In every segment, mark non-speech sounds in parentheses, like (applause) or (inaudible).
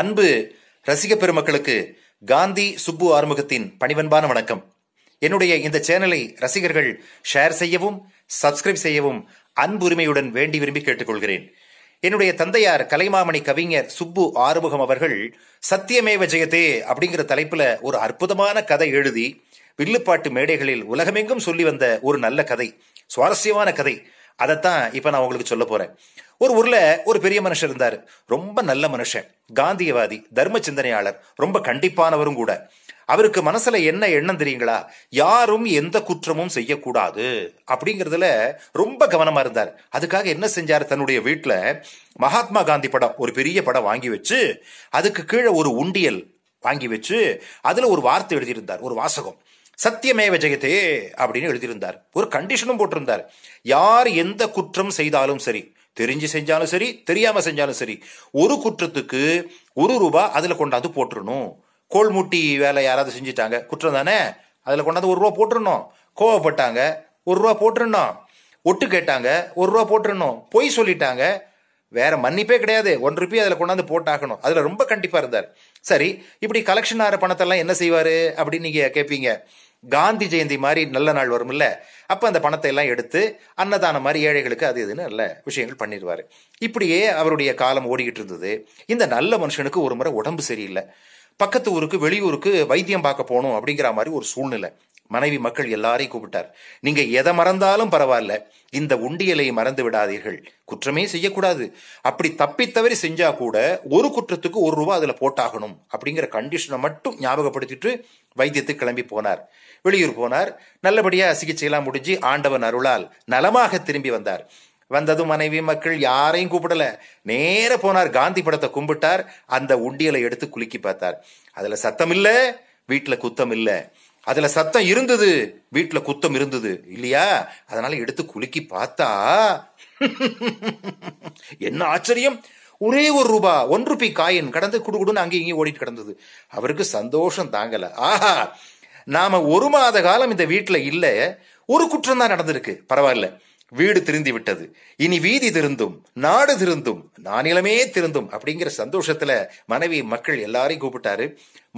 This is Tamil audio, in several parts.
அன்பு ரசிக பெருமக்களுக்கு காந்தி சுப்பு ஆறுமுகத்தின் பணிவன்பான வணக்கம் என்னுடைய இந்த சேனலை ரசிகர்கள் ஷேர் செய்யவும் சப்ஸ்கிரைப் செய்யவும் அன்புரிமையுடன் வேண்டி விரும்பி கேட்டுக்கொள்கிறேன் என்னுடைய தந்தையார் கலைமாமணி கவிஞர் சுப்பு ஆறுமுகம் அவர்கள் சத்தியமே ஜெயதே அப்படிங்கிற தலைப்புல ஒரு அற்புதமான கதை எழுதி வில்லுப்பாட்டு மேடைகளில் உலகமெங்கும் சொல்லி வந்த ஒரு நல்ல கதை சுவாரஸ்யமான கதை அதைத்தான் இப்போ நான் உங்களுக்கு சொல்ல போகிறேன் ஒரு ஊரில் ஒரு பெரிய மனுஷன் இருந்தார் ரொம்ப நல்ல மனுஷன் காந்தியவாதி தர்ம சிந்தனையாளர் ரொம்ப கண்டிப்பானவரும் கூட அவருக்கு மனசுல என்ன எண்ணம் தெரியுங்களா யாரும் எந்த குற்றமும் செய்யக்கூடாது அப்படிங்கிறதுல ரொம்ப கவனமா இருந்தார் அதுக்காக என்ன செஞ்சார் தன்னுடைய வீட்டில் மகாத்மா காந்தி படம் ஒரு பெரிய படம் வாங்கி வச்சு அதுக்கு கீழே ஒரு உண்டியல் வாங்கி வச்சு அதுல ஒரு வார்த்தை எழுதியிருந்தார் ஒரு வாசகம் சத்தியமே விஜயத்தே அப்படின்னு எழுதியிருந்தார் ஒரு கண்டிஷனும் போட்டிருந்தார் யார் எந்த குற்றம் செய்தாலும் சரி தெரிஞ்சு செஞ்சாலும் சரி தெரியாம செஞ்சாலும் சரி ஒரு குற்றத்துக்கு ஒரு ரூபா அதுல கொண்டாந்து போட்டுருணும் கோல்மூட்டி வேலை யாராவது செஞ்சுட்டாங்க குற்றம் தானே அதில் கொண்டாந்து ஒரு ரூபா போட்டுருணும் கோவப்பட்டாங்க ஒரு ரூபா போட்டுருணும் ஒட்டு கேட்டாங்க ஒரு ரூபா போட்டுருணும் பொய் சொல்லிட்டாங்க வேற மன்னிப்பே கிடையாது ஒன் ருபி அதில் கொண்டாந்து போட்டாகணும் அதில் ரொம்ப கண்டிப்பாக இருந்தார் சரி இப்படி கலெக்ஷன் ஆகிற பணத்தெல்லாம் என்ன செய்வார் அப்படின்னு நீங்கள் கேட்பீங்க காந்தி ஜெயந்தி மாதிரி நல்ல நாள் இல்லை அப்போ அந்த பணத்தை எல்லாம் எடுத்து அன்னதானம் மாதிரி ஏழைகளுக்கு அது இதுன்னு நல்ல விஷயங்கள் பண்ணிடுவார் இப்படியே அவருடைய காலம் ஓடிக்கிட்டு இருந்தது இந்த நல்ல மனுஷனுக்கு ஒரு முறை உடம்பு சரியில்லை பக்கத்து ஊருக்கு வெளியூருக்கு வைத்தியம் பார்க்க போகணும் அப்படிங்கிற மாதிரி ஒரு சூழ்நிலை மனைவி மக்கள் எல்லாரையும் கூப்பிட்டார் நீங்க எதை மறந்தாலும் பரவாயில்ல இந்த உண்டியலை மறந்து விடாதீர்கள் குற்றமே செய்யக்கூடாது அப்படி தப்பித்தவறி செஞ்சா கூட ஒரு குற்றத்துக்கு ஒரு ரூபா அதுல போட்டாகணும் அப்படிங்கிற கண்டிஷனை மட்டும் ஞாபகப்படுத்திட்டு வைத்தியத்துக்கு கிளம்பி போனார் வெளியூர் போனார் நல்லபடியா சிகிச்சையெல்லாம் முடிஞ்சு ஆண்டவன் அருளால் நலமாக திரும்பி வந்தார் வந்ததும் மனைவி மக்கள் யாரையும் கூப்பிடல நேர போனார் காந்தி படத்தை கும்பிட்டார் அந்த உண்டியலை எடுத்து குலுக்கி பார்த்தார் அதுல சத்தம் இல்லை வீட்டில் குத்தம் இல்லை அதுல சத்தம் இருந்தது வீட்டுல குத்தம் இருந்தது இல்லையா அதனால எடுத்து குலுக்கி பார்த்தா என்ன ஆச்சரியம் ஒரே ஒரு ரூபா ஒன் ருபி காயின் கடந்து குடுகுடுன்னு அங்கே இங்கே ஓடிட்டு கிடந்தது அவருக்கு சந்தோஷம் தாங்கல ஆஹா நாம ஒரு மாத காலம் இந்த வீட்டுல இல்லை ஒரு குற்றம் தான் நடந்திருக்கு பரவாயில்ல வீடு திருந்தி விட்டது இனி வீதி திருந்தும் நாடு திருந்தும் நானிலமே திருந்தும் அப்படிங்கிற சந்தோஷத்துல மனைவி மக்கள் எல்லாரையும் கூப்பிட்டாரு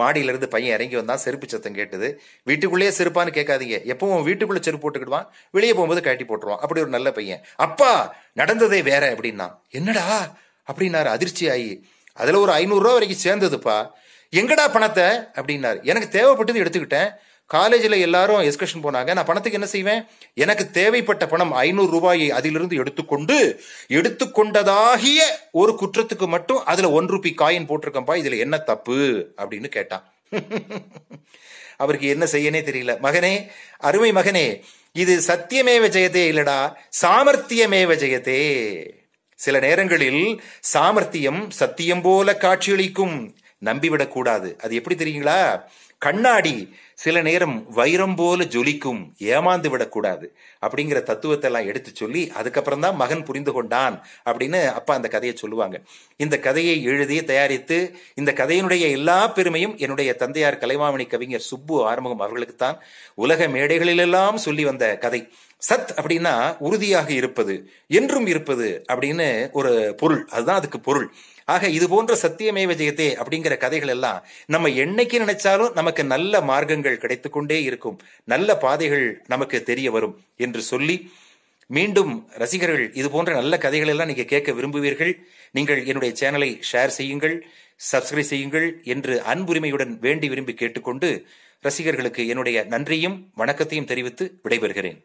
மாடியிலிருந்து பையன் இறங்கி வந்தான் செருப்பு சத்தம் கேட்டது வீட்டுக்குள்ளேயே செருப்பான்னு கேட்காதீங்க எப்பவும் வீட்டுக்குள்ள செருப்பு போட்டுக்கிடுவான் வெளியே போகும்போது கட்டி போட்டுருவான் அப்படி ஒரு நல்ல பையன் அப்பா நடந்ததே வேற அப்படின்னா என்னடா அப்படின்னாரு அதிர்ச்சி ஆகி அதுல ஒரு ரூபா வரைக்கும் சேர்ந்ததுப்பா எங்கடா பணத்தை அப்படின்னாரு எனக்கு தேவைப்பட்டது எடுத்துக்கிட்டேன் காலேஜில் எல்லாரும் எஸ்கஷன் போனாங்க நான் பணத்துக்கு என்ன செய்வேன் எனக்கு தேவைப்பட்ட பணம் ஐநூறு ரூபாயை அதிலிருந்து எடுத்துக்கொண்டு எடுத்துக்கொண்டதாகிய ஒரு குற்றத்துக்கு மட்டும் அதுல ஒன் ரூபி காயின் போட்டிருக்கேன்ப்பா இதுல என்ன தப்பு அப்படின்னு கேட்டான் (laughs) அவருக்கு என்ன செய்யனே தெரியல மகனே அருமை மகனே இது சத்தியமேவ ஜெயதே இல்லடா சாமர்த்தியமேவ ஜெயதே சில நேரங்களில் சாமர்த்தியம் சத்தியம் போல காட்சியளிக்கும் நம்பிவிடக்கூடாது அது எப்படி தெரியுங்களா கண்ணாடி சில நேரம் வைரம் போல ஜொலிக்கும் ஏமாந்து விடக்கூடாது அப்படிங்கிற தத்துவத்தை எல்லாம் எடுத்து சொல்லி அதுக்கப்புறம் தான் மகன் புரிந்து கொண்டான் அப்படின்னு அப்பா அந்த கதையை சொல்லுவாங்க இந்த கதையை எழுதி தயாரித்து இந்த கதையினுடைய எல்லா பெருமையும் என்னுடைய தந்தையார் கலைமாமணி கவிஞர் சுப்பு ஆறுமுகம் அவர்களுக்கு தான் உலக மேடைகளிலெல்லாம் சொல்லி வந்த கதை சத் அப்படின்னா உறுதியாக இருப்பது என்றும் இருப்பது அப்படின்னு ஒரு பொருள் அதுதான் அதுக்கு பொருள் ஆக இது போன்ற சத்தியமேவ ஜெயத்தே அப்படிங்கிற கதைகள் எல்லாம் நம்ம என்னைக்கு நினைச்சாலும் நமக்கு நல்ல மார்க்கங்கள் கிடைத்து கொண்டே இருக்கும் நல்ல பாதைகள் நமக்கு தெரிய வரும் என்று சொல்லி மீண்டும் ரசிகர்கள் இது போன்ற நல்ல கதைகள் எல்லாம் நீங்க கேட்க விரும்புவீர்கள் நீங்கள் என்னுடைய சேனலை ஷேர் செய்யுங்கள் சப்ஸ்கிரைப் செய்யுங்கள் என்று அன்புரிமையுடன் வேண்டி விரும்பி கேட்டுக்கொண்டு ரசிகர்களுக்கு என்னுடைய நன்றியும் வணக்கத்தையும் தெரிவித்து விடைபெறுகிறேன்